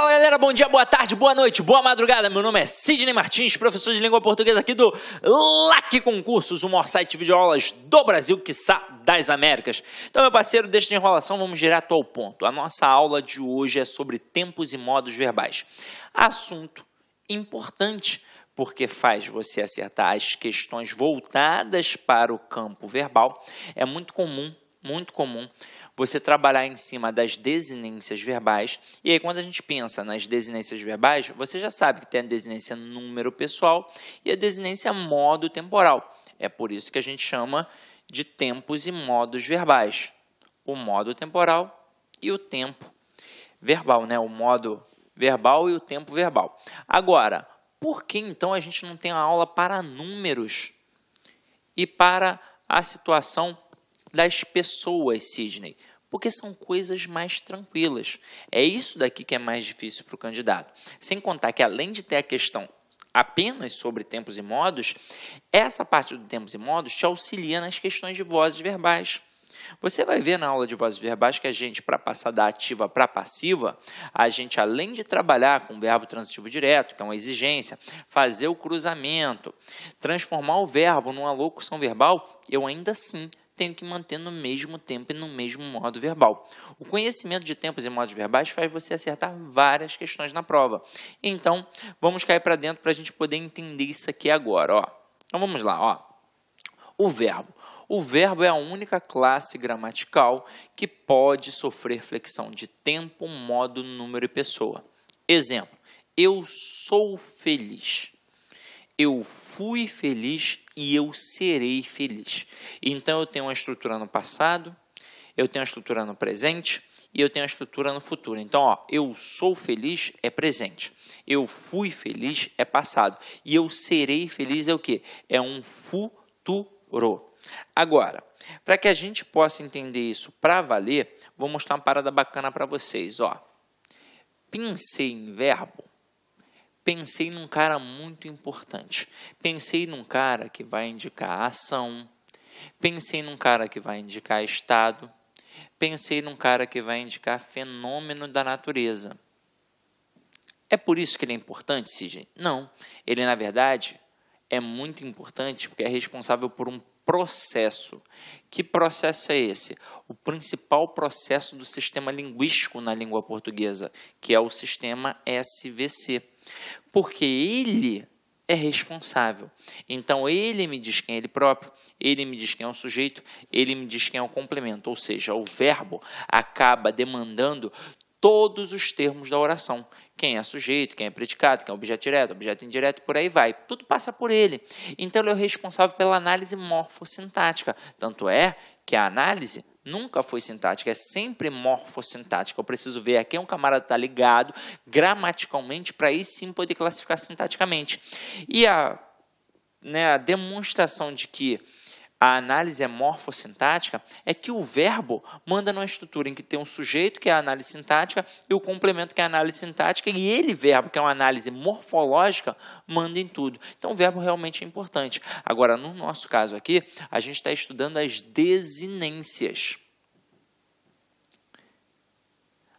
Fala galera, bom dia, boa tarde, boa noite, boa madrugada. Meu nome é Sidney Martins, professor de língua portuguesa aqui do LAC Concursos, o maior site de videoaulas do Brasil, quiçá das Américas. Então, meu parceiro, deixa de enrolação, vamos direto ao ponto. A nossa aula de hoje é sobre tempos e modos verbais. Assunto importante, porque faz você acertar as questões voltadas para o campo verbal. É muito comum, muito comum você trabalhar em cima das desinências verbais. E aí, quando a gente pensa nas desinências verbais, você já sabe que tem a desinência número pessoal e a desinência modo temporal. É por isso que a gente chama de tempos e modos verbais. O modo temporal e o tempo verbal, né? O modo verbal e o tempo verbal. Agora, por que então a gente não tem a aula para números e para a situação das pessoas, Sidney? porque são coisas mais tranquilas. É isso daqui que é mais difícil para o candidato. Sem contar que, além de ter a questão apenas sobre tempos e modos, essa parte do tempos e modos te auxilia nas questões de vozes verbais. Você vai ver na aula de vozes verbais que a gente, para passar da ativa para passiva, a gente, além de trabalhar com o verbo transitivo direto, que é uma exigência, fazer o cruzamento, transformar o verbo numa locução verbal, eu ainda assim tenho que manter no mesmo tempo e no mesmo modo verbal. O conhecimento de tempos e modos verbais faz você acertar várias questões na prova. Então, vamos cair para dentro para a gente poder entender isso aqui agora. Ó. Então vamos lá, ó. O verbo. O verbo é a única classe gramatical que pode sofrer flexão de tempo, modo, número e pessoa. Exemplo: eu sou feliz eu fui feliz e eu serei feliz. Então eu tenho uma estrutura no passado, eu tenho uma estrutura no presente e eu tenho uma estrutura no futuro. Então, ó, eu sou feliz é presente. Eu fui feliz é passado. E eu serei feliz é o quê? É um futuro. Agora, para que a gente possa entender isso para valer, vou mostrar uma parada bacana para vocês, ó. Pensei em verbo pensei num cara muito importante. Pensei num cara que vai indicar ação. Pensei num cara que vai indicar estado. Pensei num cara que vai indicar fenômeno da natureza. É por isso que ele é importante, Sidney? Não. Ele, na verdade, é muito importante porque é responsável por um processo. Que processo é esse? O principal processo do sistema linguístico na língua portuguesa, que é o sistema SVC. Porque ele é responsável. Então ele me diz quem é ele próprio, ele me diz quem é o sujeito, ele me diz quem é o complemento, ou seja, o verbo acaba demandando todos os termos da oração. Quem é sujeito, quem é predicado, quem é objeto direto, objeto indireto, por aí vai. Tudo passa por ele. Então ele é o responsável pela análise morfossintática. Tanto é que a análise nunca foi sintática, é sempre morfossintática. Eu preciso ver aqui um camarada está ligado gramaticalmente para aí sim poder classificar sintaticamente. E a, né, a demonstração de que a análise morfossintática é que o verbo manda numa estrutura em que tem um sujeito, que é a análise sintática, e o complemento, que é a análise sintática, e ele, verbo, que é uma análise morfológica, manda em tudo. Então, o verbo realmente é importante. Agora, no nosso caso aqui, a gente está estudando as desinências.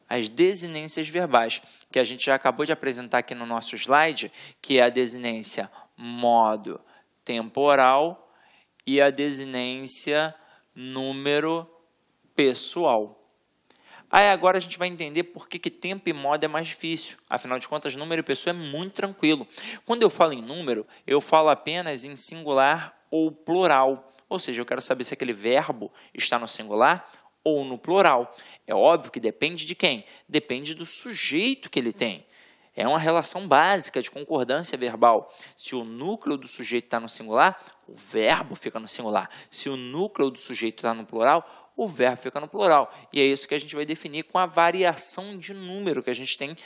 As desinências verbais, que a gente já acabou de apresentar aqui no nosso slide, que é a desinência modo temporal e a desinência número pessoal. Aí agora a gente vai entender por que, que tempo e modo é mais difícil. Afinal de contas, número e pessoa é muito tranquilo. Quando eu falo em número, eu falo apenas em singular ou plural. Ou seja, eu quero saber se aquele verbo está no singular ou no plural. É óbvio que depende de quem? Depende do sujeito que ele tem. É uma relação básica de concordância verbal. Se o núcleo do sujeito está no singular, o verbo fica no singular. Se o núcleo do sujeito está no plural, o verbo fica no plural. E é isso que a gente vai definir com a variação de número que a gente tem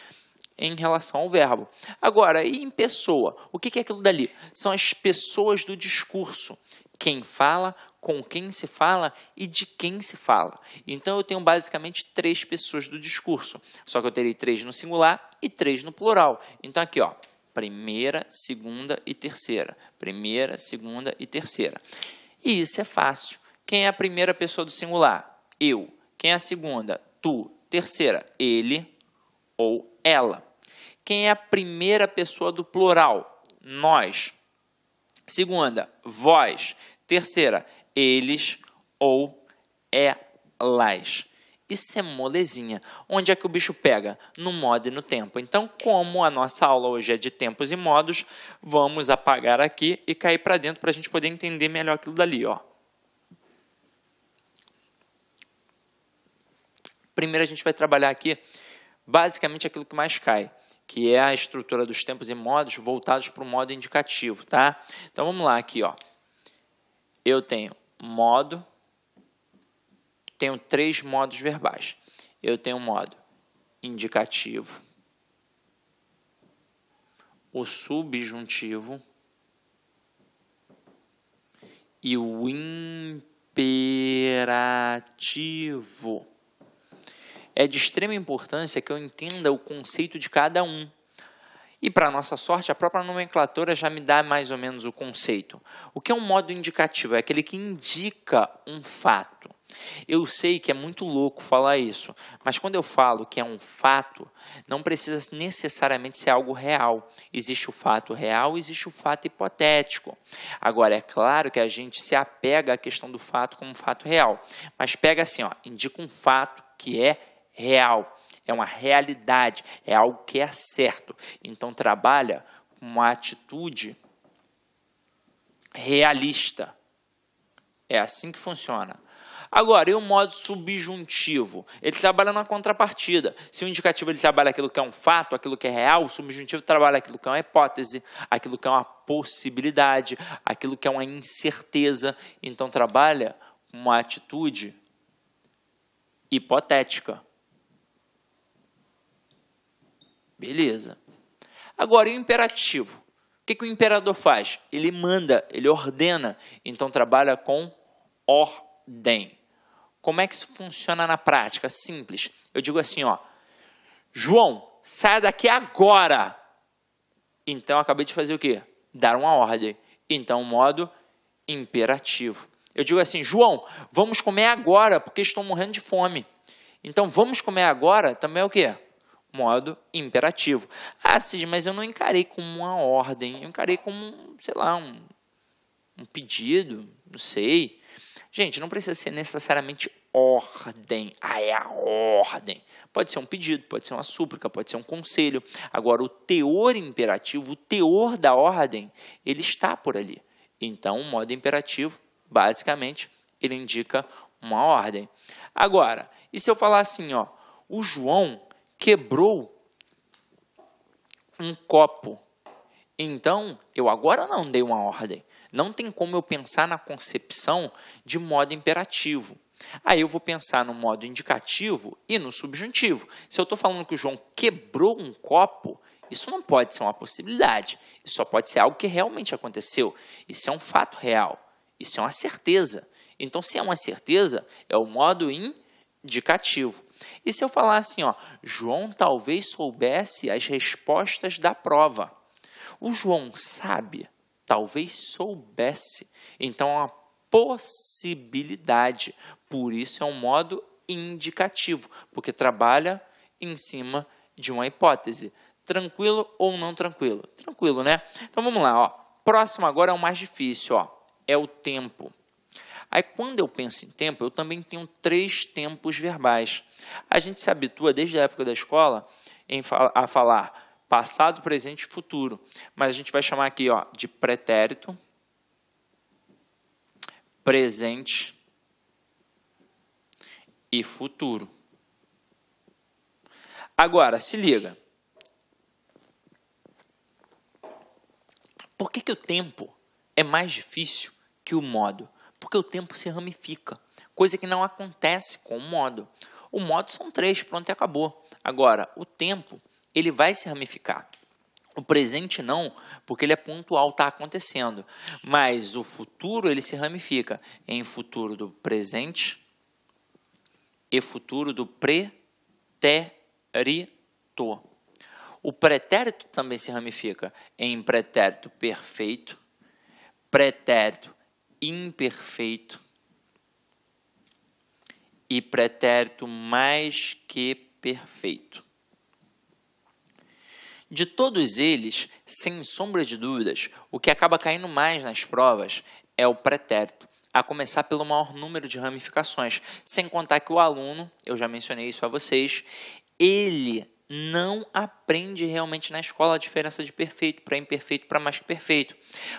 em relação ao verbo. Agora, e em pessoa? O que é aquilo dali? São as pessoas do discurso. Quem fala, com quem se fala e de quem se fala. Então eu tenho basicamente três pessoas do discurso, só que eu terei três no singular e três no plural. Então aqui, ó, primeira, segunda e terceira. Primeira, segunda e terceira. E isso é fácil. Quem é a primeira pessoa do singular? Eu. Quem é a segunda? Tu. Terceira, ele ou ela. Quem é a primeira pessoa do plural? Nós. Segunda, vós. Terceira, eles ou elas. Isso é molezinha. Onde é que o bicho pega? No modo e no tempo. Então, como a nossa aula hoje é de tempos e modos, vamos apagar aqui e cair para dentro para a gente poder entender melhor aquilo dali. Ó. Primeiro, a gente vai trabalhar aqui basicamente aquilo que mais cai, que é a estrutura dos tempos e modos voltados para o modo indicativo. Tá? Então, vamos lá aqui. Ó. Eu tenho modo. Tenho três modos verbais. Eu tenho o modo indicativo, o subjuntivo e o imperativo. É de extrema importância que eu entenda o conceito de cada um e, para nossa sorte, a própria nomenclatura já me dá mais ou menos o conceito. O que é um modo indicativo? É aquele que indica um fato. Eu sei que é muito louco falar isso, mas quando eu falo que é um fato, não precisa necessariamente ser algo real. Existe o fato real, existe o fato hipotético. Agora, é claro que a gente se apega à questão do fato como fato real, mas pega assim, ó, indica um fato que é real é uma realidade, é algo que é certo. Então trabalha com uma atitude realista. É assim que funciona. Agora, e o modo subjuntivo? Ele trabalha na contrapartida. Se o indicativo ele trabalha aquilo que é um fato, aquilo que é real, o subjuntivo trabalha aquilo que é uma hipótese, aquilo que é uma possibilidade, aquilo que é uma incerteza. Então, trabalha uma atitude hipotética. Beleza. Agora, o imperativo. O que, que o imperador faz? Ele manda, ele ordena. Então, trabalha com ordem. Como é que isso funciona na prática? Simples. Eu digo assim, ó. João, saia daqui agora. Então, eu acabei de fazer o quê? Dar uma ordem. Então, modo imperativo. Eu digo assim, João, vamos comer agora, porque estou morrendo de fome. Então, vamos comer agora também é o quê? modo imperativo. Ah, Cid, mas eu não encarei como uma ordem, eu encarei como, sei lá, um, um pedido, não sei. Gente, não precisa ser necessariamente ordem. Ah, é a ordem. Pode ser um pedido, pode ser uma súplica, pode ser um conselho. Agora, o teor imperativo, o teor da ordem, ele está por ali. Então, o modo imperativo, basicamente, ele indica uma ordem. Agora, e se eu falar assim, ó, o João quebrou um copo. Então, eu agora não dei uma ordem. Não tem como eu pensar na concepção de modo imperativo. Aí eu vou pensar no modo indicativo e no subjuntivo. Se eu estou falando que o João quebrou um copo, isso não pode ser uma possibilidade. Isso só pode ser algo que realmente aconteceu. Isso é um fato real. Isso é uma certeza. Então, se é uma certeza, é o modo indicativo. E se eu falar assim, ó, João talvez soubesse as respostas da prova. O João sabe, talvez soubesse. Então é uma possibilidade. Por isso é um modo indicativo, porque trabalha em cima de uma hipótese. Tranquilo ou não tranquilo? Tranquilo, né? Então vamos lá, ó. Próximo agora é o mais difícil, ó. É o tempo. Aí, quando eu penso em tempo, eu também tenho três tempos verbais. A gente se habitua desde a época da escola em, a falar passado, presente e futuro. Mas a gente vai chamar aqui ó, de pretérito, presente e futuro. Agora, se liga. Por que, que o tempo é mais difícil que o modo? porque o tempo se ramifica, coisa que não acontece com o modo. O modo são três, pronto e acabou. Agora, o tempo, ele vai se ramificar. O presente não, porque ele é pontual, está acontecendo. Mas o futuro, ele se ramifica em futuro do presente e futuro do pretérito. O pretérito também se ramifica em pretérito perfeito, pretérito imperfeito e pretérito mais que perfeito. De todos eles, sem sombra de dúvidas, o que acaba caindo mais nas provas é o pretérito, a começar pelo maior número de ramificações, sem contar que o aluno, eu já mencionei isso a vocês, ele não aprende realmente na escola a diferença de perfeito para imperfeito para mais que perfeito.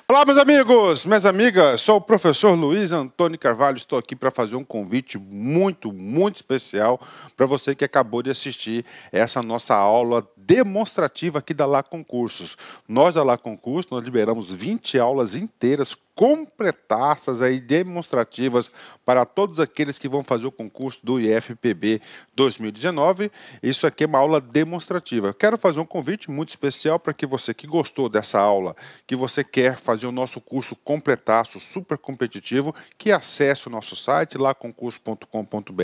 Olá, meus amigos, minhas amigas, sou o professor Luiz Antônio Carvalho, estou aqui para fazer um convite muito, muito especial para você que acabou de assistir essa nossa aula demonstrativa aqui da Lá Concursos. Nós da Lá Concursos, nós liberamos 20 aulas inteiras completaças aí demonstrativas para todos aqueles que vão fazer o concurso do IFPB 2019. Isso aqui é uma aula demonstrativa. Eu quero fazer um convite muito especial para que você que gostou dessa aula, que você quer fazer o nosso curso completaço super competitivo, que acesse o nosso site lá concurso.com.br,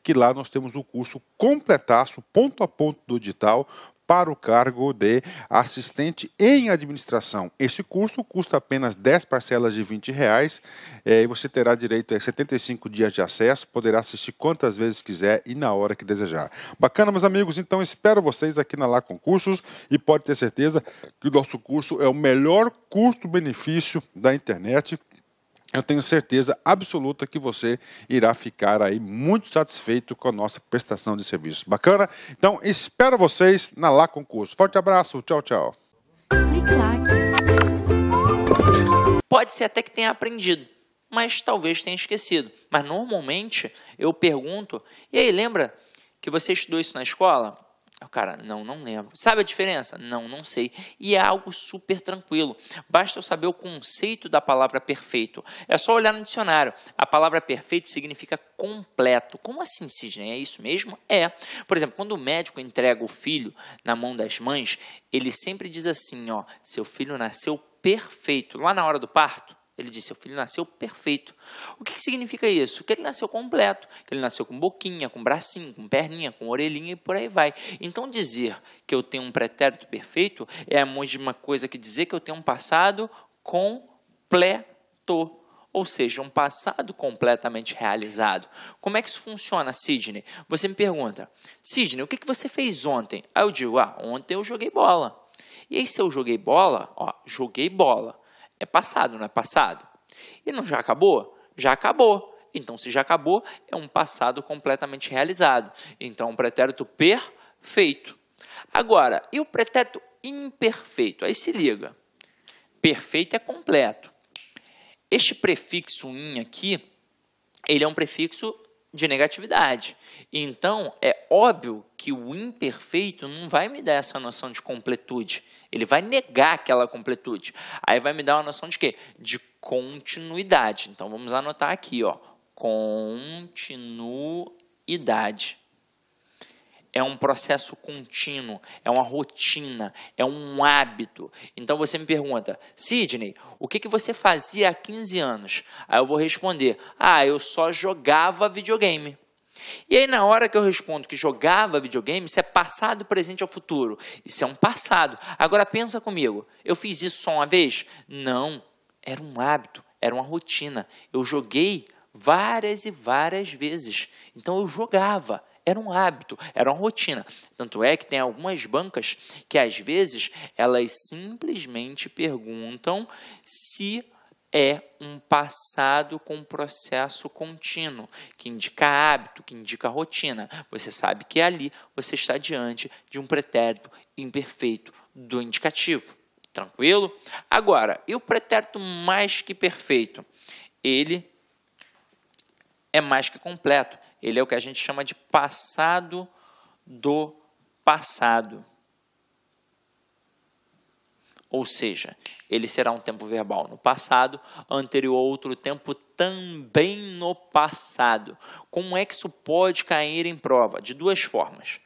que lá nós temos o curso completaço ponto a ponto do digital para o cargo de assistente em administração. Esse curso custa apenas 10 parcelas de 20 reais é, e você terá direito a 75 dias de acesso, poderá assistir quantas vezes quiser e na hora que desejar. Bacana, meus amigos, então espero vocês aqui na Lá Concursos e pode ter certeza que o nosso curso é o melhor custo-benefício da internet eu tenho certeza absoluta que você irá ficar aí muito satisfeito com a nossa prestação de serviço. Bacana? Então, espero vocês na Lá Concurso. Forte abraço, tchau, tchau. Pode ser até que tenha aprendido, mas talvez tenha esquecido. Mas normalmente eu pergunto, e aí, lembra que você estudou isso na escola? O cara, não, não lembro. Sabe a diferença? Não, não sei. E é algo super tranquilo. Basta eu saber o conceito da palavra perfeito. É só olhar no dicionário. A palavra perfeito significa completo. Como assim, Sidney? É isso mesmo? É. Por exemplo, quando o médico entrega o filho na mão das mães, ele sempre diz assim, ó, seu filho nasceu perfeito lá na hora do parto. Ele disse: seu filho nasceu perfeito. O que, que, significa isso? Que ele nasceu completo, que ele nasceu com boquinha, com bracinho, com perninha, com orelhinha e por aí vai. Então, dizer que eu tenho um pretérito perfeito é a mesma coisa que dizer que eu tenho um passado completo ou seja, um passado completamente realizado. Como é que isso funciona, Sidney? Você me pergunta, Sidney, o que, que você fez ontem? Aí eu digo, ah, ontem eu joguei bola. E aí, se eu joguei bola, ó, joguei bola. É passado, não é passado? E não já acabou? Já acabou. Então, se já acabou, é um passado completamente realizado. Então, é um pretérito perfeito. Agora, e o pretérito imperfeito? Aí se liga. Perfeito é completo. Este prefixo in aqui, ele é um prefixo de negatividade. Então, é óbvio que o imperfeito não vai me dar essa noção de completude. Ele vai negar aquela completude. Aí vai me dar uma noção de quê? De continuidade. Então, vamos anotar aqui, ó. Continuidade é um processo contínuo, é uma rotina, é um hábito. Então você me pergunta, Sidney, o que, que você fazia há 15 anos? Aí eu vou responder, ah, eu só jogava videogame. E aí, na hora que eu respondo que jogava videogame, isso é passado, presente ou futuro. Isso é um passado. Agora pensa comigo, eu fiz isso só uma vez? Não, era um hábito, era uma rotina. Eu joguei várias e várias vezes. Então eu jogava era um hábito, era uma rotina. Tanto é que tem algumas bancas que às vezes elas simplesmente perguntam se é um passado com processo contínuo, que indica hábito, que indica rotina. Você sabe que ali você está diante de um pretérito imperfeito do indicativo. Tranquilo? Agora, e o pretérito mais que perfeito? Ele é mais que completo ele é o que a gente chama de passado do passado. Ou seja, ele será um tempo verbal no passado, anterior a outro tempo também no passado. Como é que isso pode cair em prova? De duas formas.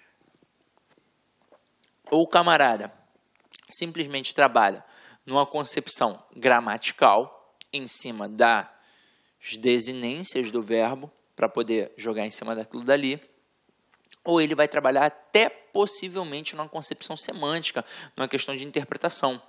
Ou o camarada simplesmente trabalha numa concepção gramatical em cima das desinências do verbo, para poder jogar em cima daquilo dali ou ele vai trabalhar até possivelmente numa concepção semântica, numa questão de interpretação.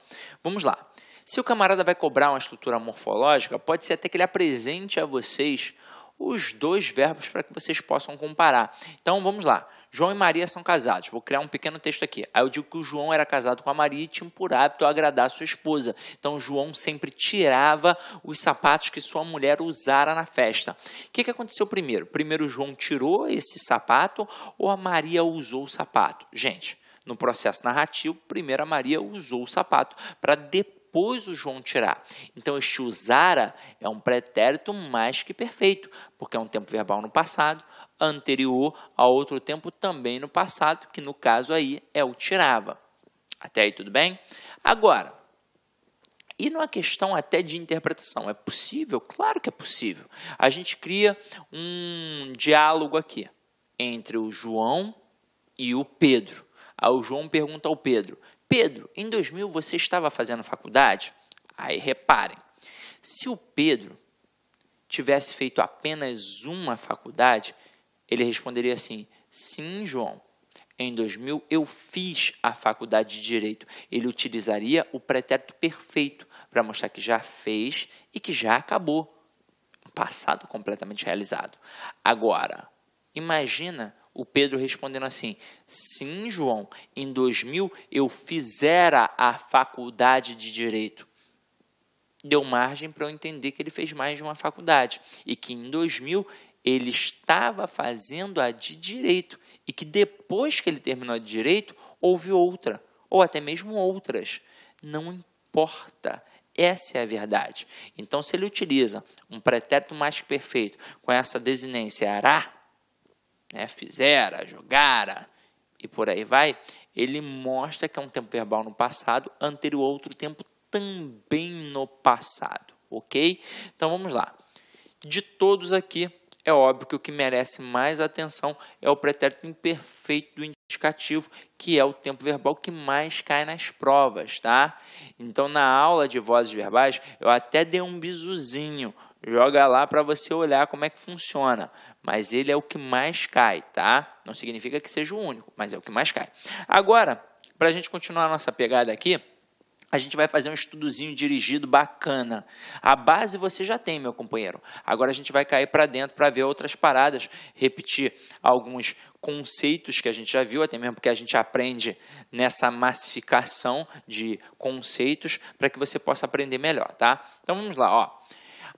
Vamos lá. Se o camarada vai cobrar uma estrutura morfológica, pode ser até que ele apresente a vocês os dois verbos para que vocês possam comparar. Então vamos lá. João e Maria são casados. Vou criar um pequeno texto aqui. Aí eu digo que o João era casado com a Maria e tinha por hábito agradar sua esposa. Então João sempre tirava os sapatos que sua mulher usara na festa. O que, que aconteceu primeiro? Primeiro João tirou esse sapato ou a Maria usou o sapato? Gente, no processo narrativo, primeiro a Maria usou o sapato para depois depois o João tirar. Então, este usara é um pretérito mais que perfeito, porque é um tempo verbal no passado, anterior a outro tempo também no passado, que no caso aí é o tirava. Até aí tudo bem? Agora, e numa questão até de interpretação, é possível? Claro que é possível. A gente cria um diálogo aqui entre o João e o Pedro. Aí o João pergunta ao Pedro: Pedro, em 2000 você estava fazendo faculdade? Aí reparem, se o Pedro tivesse feito apenas uma faculdade, ele responderia assim: Sim, João. Em 2000 eu fiz a faculdade de direito. Ele utilizaria o pretérito perfeito para mostrar que já fez e que já acabou. Um passado completamente realizado. Agora, imagina o Pedro respondendo assim: Sim, João, em 2000 eu fizera a faculdade de direito. Deu margem para eu entender que ele fez mais de uma faculdade e que em 2000 ele estava fazendo a de direito e que depois que ele terminou a de direito, houve outra, ou até mesmo outras. Não importa. Essa é a verdade. Então, se ele utiliza um pretérito mais que perfeito com essa desinência ará, né, fizera, jogara e por aí vai, ele mostra que é um tempo verbal no passado anterior a outro tempo também no passado, ok? Então, vamos lá. De todos aqui, é óbvio que o que merece mais atenção é o pretérito imperfeito do indicativo, que é o tempo verbal que mais cai nas provas, tá? Então, na aula de vozes verbais, eu até dei um bizuzinho, joga lá para você olhar como é que funciona, mas ele é o que mais cai, tá? Não significa que seja o único, mas é o que mais cai. Agora, para a gente continuar nossa pegada aqui, a gente vai fazer um estudozinho dirigido bacana. A base você já tem, meu companheiro. Agora a gente vai cair para dentro para ver outras paradas, repetir alguns conceitos que a gente já viu, até mesmo porque a gente aprende nessa massificação de conceitos para que você possa aprender melhor, tá? Então vamos lá, ó.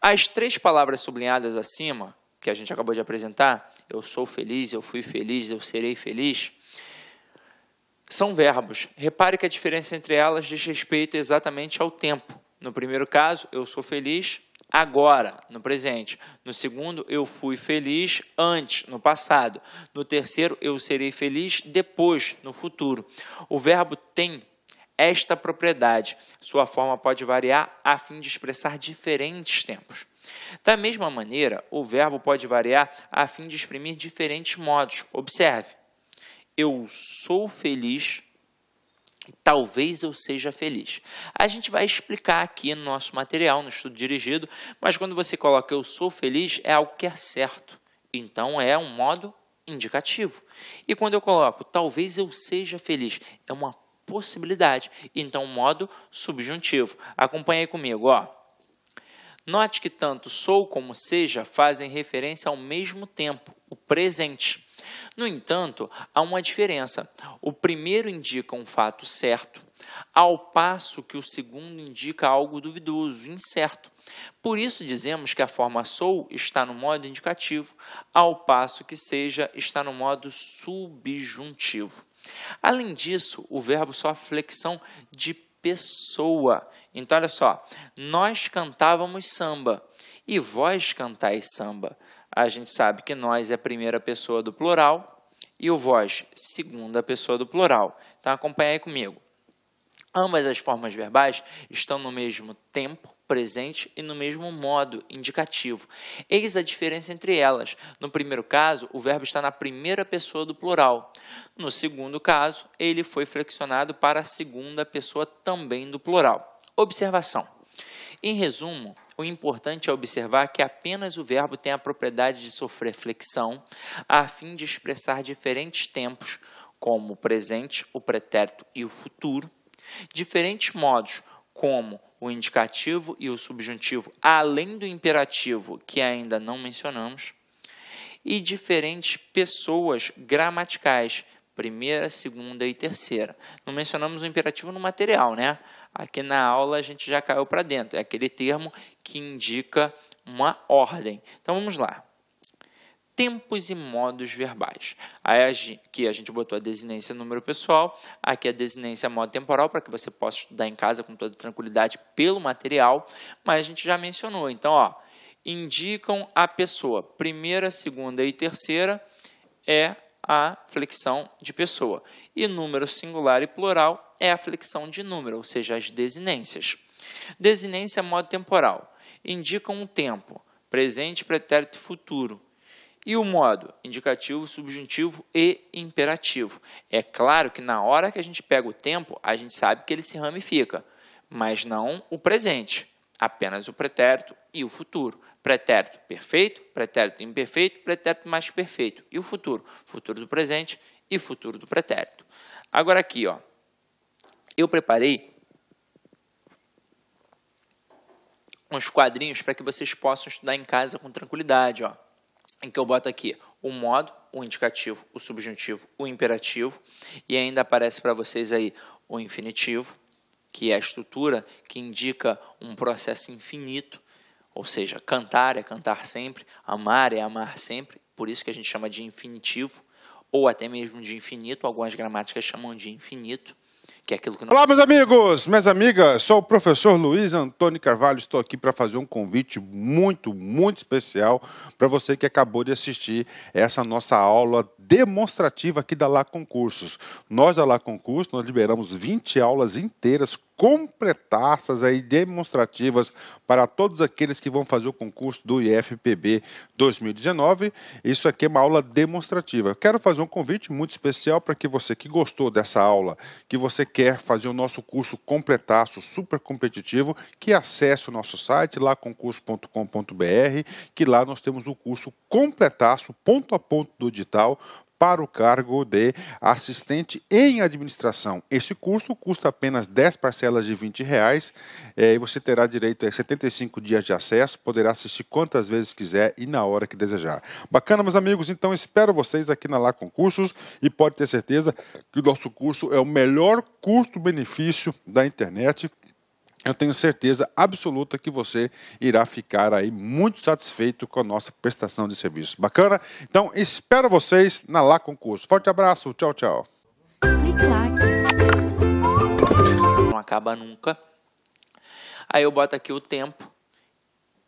As três palavras sublinhadas acima, que a gente acabou de apresentar, eu sou feliz, eu fui feliz, eu serei feliz, são verbos. Repare que a diferença entre elas diz respeito exatamente ao tempo. No primeiro caso, eu sou feliz agora, no presente. No segundo, eu fui feliz antes, no passado. No terceiro, eu serei feliz depois, no futuro. O verbo tem esta propriedade. Sua forma pode variar a fim de expressar diferentes tempos. Da mesma maneira, o verbo pode variar a fim de exprimir diferentes modos. Observe eu sou feliz, talvez eu seja feliz. A gente vai explicar aqui no nosso material, no estudo dirigido, mas quando você coloca eu sou feliz, é algo que é certo. Então é um modo indicativo. E quando eu coloco talvez eu seja feliz, é uma possibilidade, então um modo subjuntivo. Acompanhe aí comigo, ó. Note que tanto sou como seja fazem referência ao mesmo tempo, o presente. No entanto, há uma diferença. O primeiro indica um fato certo, ao passo que o segundo indica algo duvidoso, incerto. Por isso dizemos que a forma sou está no modo indicativo, ao passo que seja está no modo subjuntivo. Além disso, o verbo só flexão de pessoa. Então, olha só, nós cantávamos samba e vós cantais samba a gente sabe que nós é a primeira pessoa do plural e o vós, segunda pessoa do plural. Então acompanha aí comigo. Ambas as formas verbais estão no mesmo tempo presente e no mesmo modo indicativo. Eis a diferença entre elas. No primeiro caso, o verbo está na primeira pessoa do plural. No segundo caso, ele foi flexionado para a segunda pessoa também do plural. Observação. Em resumo, o importante é observar que apenas o verbo tem a propriedade de sofrer flexão, a fim de expressar diferentes tempos, como o presente, o pretérito e o futuro, diferentes modos, como o indicativo e o subjuntivo, além do imperativo, que ainda não mencionamos, e diferentes pessoas gramaticais, primeira, segunda e terceira. Não mencionamos o imperativo no material, né? Aqui na aula a gente já caiu para dentro. É aquele termo que indica uma ordem. Então vamos lá. Tempos e modos verbais. Aí aqui a gente botou a desinência número pessoal, aqui a desinência é modo temporal, para que você possa estudar em casa com toda tranquilidade pelo material, mas a gente já mencionou. Então, ó, indicam a pessoa. Primeira, segunda e terceira é a flexão de pessoa. E número singular e plural é a flexão de número, ou seja, as desinências. Desinência é modo temporal, indicam um tempo, presente, pretérito e futuro. E o modo indicativo, subjuntivo e imperativo. É claro que na hora que a gente pega o tempo, a gente sabe que ele se ramifica, mas não o presente, apenas o pretérito e o futuro. Pretérito perfeito, pretérito imperfeito, pretérito mais perfeito. E o futuro? Futuro do presente e futuro do pretérito. Agora aqui, ó, eu preparei uns quadrinhos para que vocês possam estudar em casa com tranquilidade, ó. Em que eu boto aqui o modo, o indicativo, o subjuntivo, o imperativo e ainda aparece para vocês aí o infinitivo, que é a estrutura que indica um processo infinito, ou seja, cantar é cantar sempre, amar é amar sempre, por isso que a gente chama de infinitivo ou até mesmo de infinito, algumas gramáticas chamam de infinito que é aquilo que nós... Olá, meus amigos, minhas amigas, sou o professor Luiz Antônio Carvalho, estou aqui para fazer um convite muito, muito especial para você que acabou de assistir essa nossa aula demonstrativa aqui da Lá Concursos. Nós da Lá Concursos, nós liberamos 20 aulas inteiras completaças aí demonstrativas para todos aqueles que vão fazer o concurso do IFPB 2019. Isso aqui é uma aula demonstrativa. Eu quero fazer um convite muito especial para que você que gostou dessa aula, que você quer fazer o nosso curso completaço, super competitivo, que acesse o nosso site lá concurso.com.br, que lá nós temos o curso completaço ponto a ponto do digital para o cargo de assistente em administração. Esse curso custa apenas 10 parcelas de 20 reais é, e você terá direito a 75 dias de acesso, poderá assistir quantas vezes quiser e na hora que desejar. Bacana, meus amigos? Então espero vocês aqui na Lá Concursos e pode ter certeza que o nosso curso é o melhor custo-benefício da internet eu tenho certeza absoluta que você irá ficar aí muito satisfeito com a nossa prestação de serviço. Bacana? Então, espero vocês na Lá Concurso. Forte abraço, tchau, tchau. Não acaba nunca. Aí eu boto aqui o tempo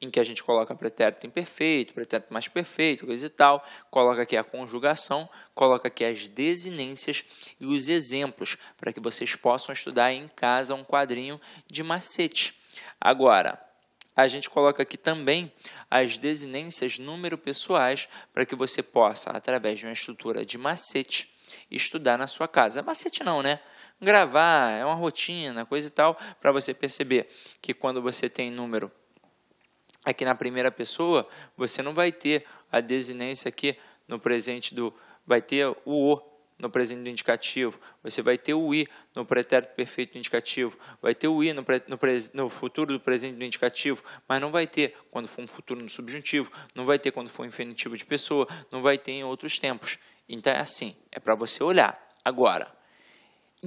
em que a gente coloca pretérito imperfeito, pretérito mais perfeito, coisa e tal, coloca aqui a conjugação, coloca aqui as desinências e os exemplos, para que vocês possam estudar em casa um quadrinho de macete. Agora, a gente coloca aqui também as desinências número pessoais, para que você possa, através de uma estrutura de macete, estudar na sua casa. Macete não, né? Gravar, é uma rotina, coisa e tal, para você perceber que quando você tem número aqui é na primeira pessoa, você não vai ter a desinência aqui no presente do. Vai ter o O no presente do indicativo, você vai ter o I no pretérito perfeito do indicativo, vai ter o I no, pre, no, pre, no, futuro do presente do indicativo, mas não vai ter quando for um futuro no subjuntivo, não vai ter quando for um infinitivo de pessoa, não vai ter em outros tempos. Então é assim, é para você olhar. Agora,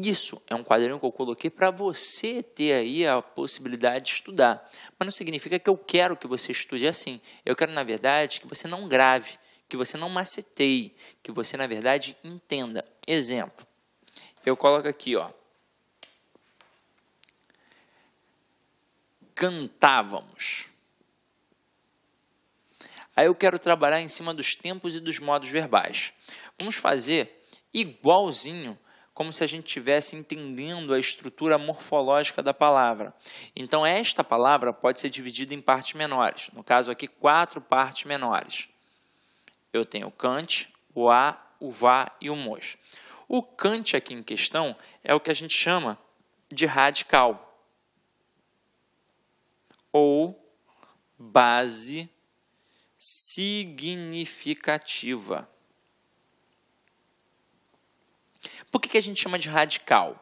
isso é um quadrinho que eu coloquei para você ter aí a possibilidade de estudar. Mas não significa que eu quero que você estude assim. Eu quero, na verdade, que você não grave, que você não maceteie, que você, na verdade, entenda. Exemplo. Eu coloco aqui, ó. Cantávamos. Aí eu quero trabalhar em cima dos tempos e dos modos verbais. Vamos fazer igualzinho como se a gente estivesse entendendo a estrutura morfológica da palavra. Então, esta palavra pode ser dividida em partes menores. No caso aqui, quatro partes menores. Eu tenho o Kant, o A, o Vá e o Mos. O Kant aqui em questão é o que a gente chama de radical ou base significativa. Por que, que a gente chama de radical?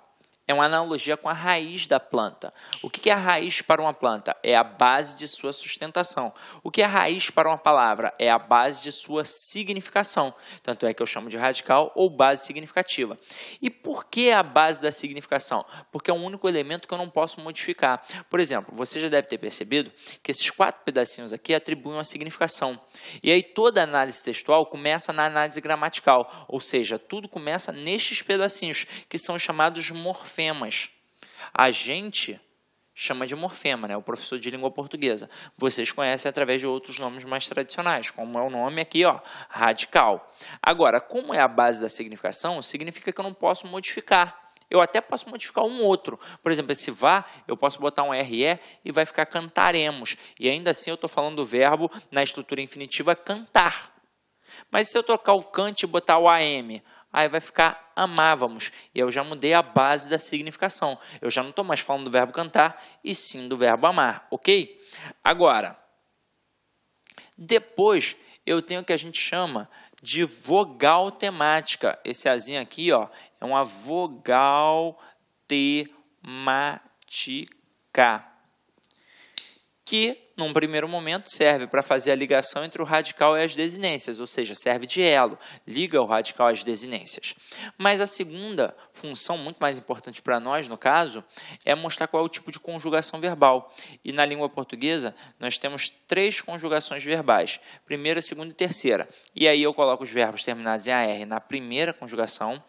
é uma analogia com a raiz da planta. O que é a raiz para uma planta? É a base de sua sustentação. O que é a raiz para uma palavra? É a base de sua significação. Tanto é que eu chamo de radical ou base significativa. E por que a base da significação? Porque é o um único elemento que eu não posso modificar. Por exemplo, você já deve ter percebido que esses quatro pedacinhos aqui atribuem uma significação. E aí toda análise textual começa na análise gramatical, ou seja, tudo começa nestes pedacinhos, que são chamados morfemas morfemas. A gente chama de morfema, né? O professor de língua portuguesa. Vocês conhecem através de outros nomes mais tradicionais, como é o nome aqui, ó, radical. Agora, como é a base da significação, significa que eu não posso modificar. Eu até posso modificar um outro. Por exemplo, esse vá, eu posso botar um RE e vai ficar cantaremos. E ainda assim eu estou falando do verbo na estrutura infinitiva cantar. Mas se eu trocar o cante e botar o AM, aí vai ficar amávamos. E eu já mudei a base da significação. Eu já não estou mais falando do verbo cantar, e sim do verbo amar, ok? Agora, depois eu tenho o que a gente chama de vogal temática. Esse azinho aqui, ó, é uma vogal temática que, num primeiro momento, serve para fazer a ligação entre o radical e as desinências, ou seja, serve de elo, liga o radical às desinências. Mas a segunda função, muito mais importante para nós, no caso, é mostrar qual é o tipo de conjugação verbal. E na língua portuguesa, nós temos três conjugações verbais: primeira, segunda e terceira. E aí eu coloco os verbos terminados em AR na primeira conjugação,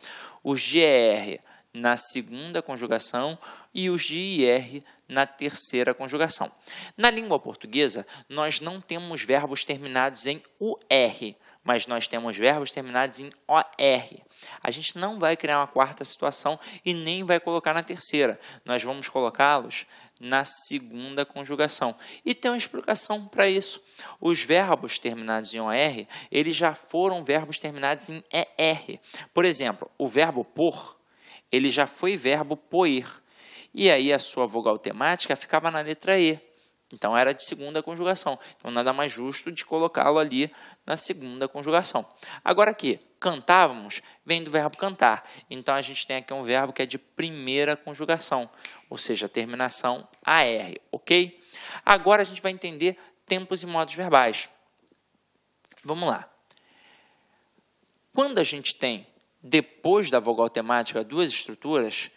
os GR na segunda conjugação e os de IR na terceira conjugação. Na língua portuguesa, nós não temos verbos terminados em UR, mas nós temos verbos terminados em OR. A gente não vai criar uma quarta situação e nem vai colocar na terceira. Nós vamos colocá-los na segunda conjugação. E tem uma explicação para isso. Os verbos terminados em OR, eles já foram verbos terminados em ER. Por exemplo, o verbo por, ele já foi verbo poir e aí a sua vogal temática ficava na letra E. Então era de segunda conjugação. Então nada mais justo de colocá-lo ali na segunda conjugação. Agora aqui, cantávamos vem do verbo cantar. Então a gente tem aqui um verbo que é de primeira conjugação, ou seja, terminação AR, ok? Agora a gente vai entender tempos e modos verbais. Vamos lá. Quando a gente tem, depois da vogal temática, duas estruturas,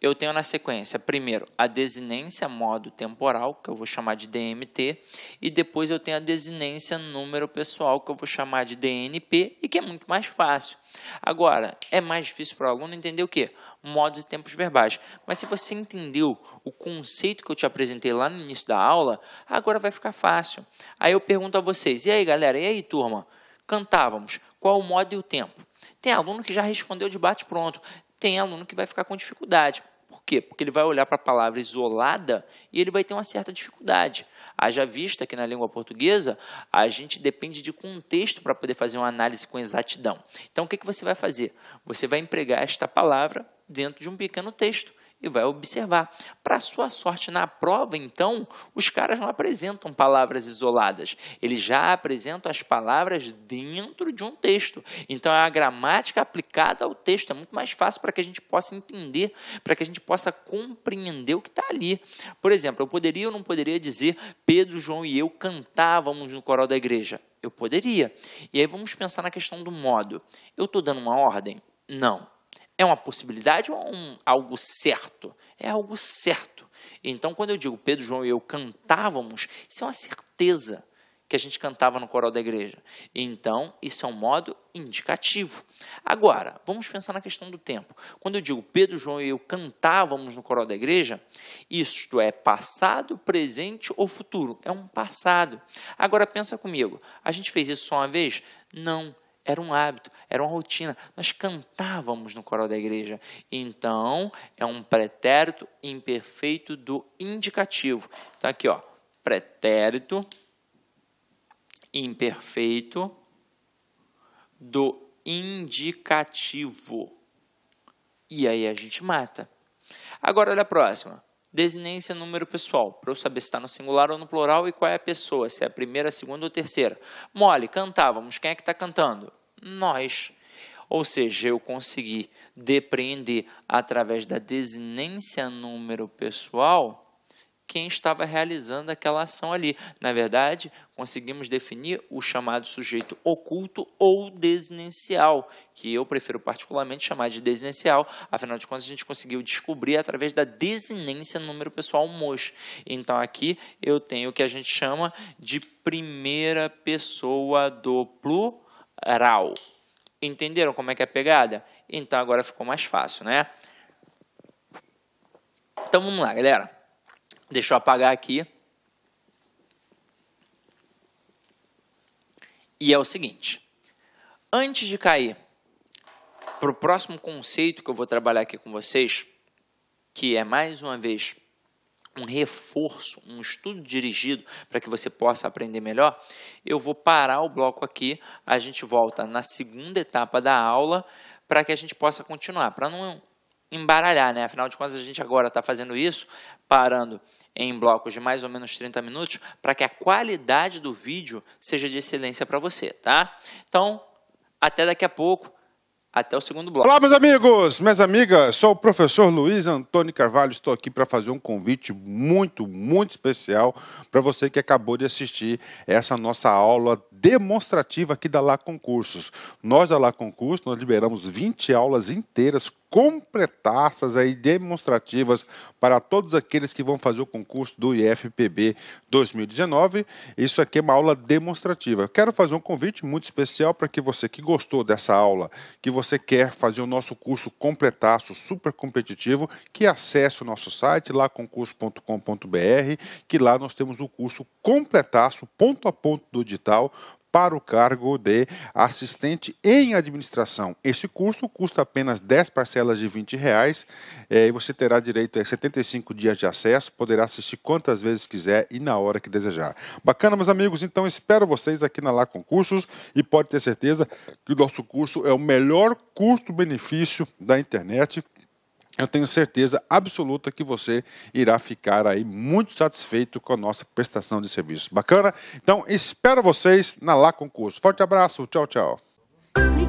eu tenho na sequência, primeiro, a desinência modo temporal, que eu vou chamar de DMT, e depois eu tenho a desinência número pessoal, que eu vou chamar de DNP, e que é muito mais fácil. Agora, é mais difícil para o aluno entender o que? Modos e tempos verbais. Mas se você entendeu o conceito que eu te apresentei lá no início da aula, agora vai ficar fácil. Aí eu pergunto a vocês, e aí galera, e aí turma? Cantávamos, qual o modo e o tempo? Tem aluno que já respondeu de bate pronto tem aluno que vai ficar com dificuldade. Por quê? Porque ele vai olhar para a palavra isolada e ele vai ter uma certa dificuldade. Haja vista que na língua portuguesa a gente depende de contexto para poder fazer uma análise com exatidão. Então o que, que você vai fazer? Você vai empregar esta palavra dentro de um pequeno texto e vai observar. Para sua sorte, na prova, então, os caras não apresentam palavras isoladas, eles já apresentam as palavras dentro de um texto. Então, é a gramática aplicada ao texto, é muito mais fácil para que a gente possa entender, para que a gente possa compreender o que está ali. Por exemplo, eu poderia ou não poderia dizer Pedro, João e eu cantávamos no coral da igreja? Eu poderia. E aí vamos pensar na questão do modo. Eu estou dando uma ordem? Não é uma possibilidade ou um, algo certo? É algo certo. Então, quando eu digo Pedro, João e eu cantávamos, isso é uma certeza que a gente cantava no coral da igreja. Então, isso é um modo indicativo. Agora, vamos pensar na questão do tempo. Quando eu digo Pedro, João e eu cantávamos no coral da igreja, isto é passado, presente ou futuro? É um passado. Agora pensa comigo, a gente fez isso só uma vez? Não era um hábito, era uma rotina. Nós cantávamos no coral da igreja. Então, é um pretérito imperfeito do indicativo. Tá aqui, ó. Pretérito imperfeito do indicativo. E aí a gente mata. Agora, olha a próxima. Desinência número pessoal, para eu saber se está no singular ou no plural e qual é a pessoa, se é a primeira, a segunda ou a terceira. Mole, cantávamos, quem é que está cantando? Nós. Ou seja, eu consegui depreender através da desinência número pessoal quem estava realizando aquela ação ali. Na verdade, conseguimos definir o chamado sujeito oculto ou desinencial, que eu prefiro particularmente chamar de desinencial, afinal de contas a gente conseguiu descobrir através da desinência no número pessoal MOS. Então aqui eu tenho o que a gente chama de primeira pessoa do plural. Entenderam como é que é a pegada? Então agora ficou mais fácil, né? Então vamos lá, galera. Deixa eu apagar aqui. E é o seguinte: antes de cair para o próximo conceito que eu vou trabalhar aqui com vocês, que é mais uma vez um reforço, um estudo dirigido para que você possa aprender melhor, eu vou parar o bloco aqui. A gente volta na segunda etapa da aula para que a gente possa continuar. Para não embaralhar, né? Afinal de contas, a gente agora está fazendo isso parando em blocos de mais ou menos 30 minutos para que a qualidade do vídeo seja de excelência para você, tá? Então, até daqui a pouco. Até o segundo bloco. Olá, meus amigos, minhas amigas. Sou o professor Luiz Antônio Carvalho. Estou aqui para fazer um convite muito, muito especial para você que acabou de assistir essa nossa aula demonstrativa aqui da Lá Concursos. Nós da Lá Concursos, nós liberamos 20 aulas inteiras completaças aí demonstrativas para todos aqueles que vão fazer o concurso do IFPB 2019. Isso aqui é uma aula demonstrativa. Eu quero fazer um convite muito especial para que você que gostou dessa aula, que você quer fazer o nosso curso completaço, super competitivo, que acesse o nosso site lá concurso.com.br, que lá nós temos o curso completaço ponto a ponto do digital para o cargo de assistente em administração. Esse curso custa apenas 10 parcelas de 20 reais é, e você terá direito a 75 dias de acesso, poderá assistir quantas vezes quiser e na hora que desejar. Bacana, meus amigos? Então espero vocês aqui na Lá Concursos e pode ter certeza que o nosso curso é o melhor custo-benefício da internet eu tenho certeza absoluta que você irá ficar aí muito satisfeito com a nossa prestação de serviço. Bacana? Então, espero vocês na Lá Concurso. Forte abraço, tchau, tchau. Clique,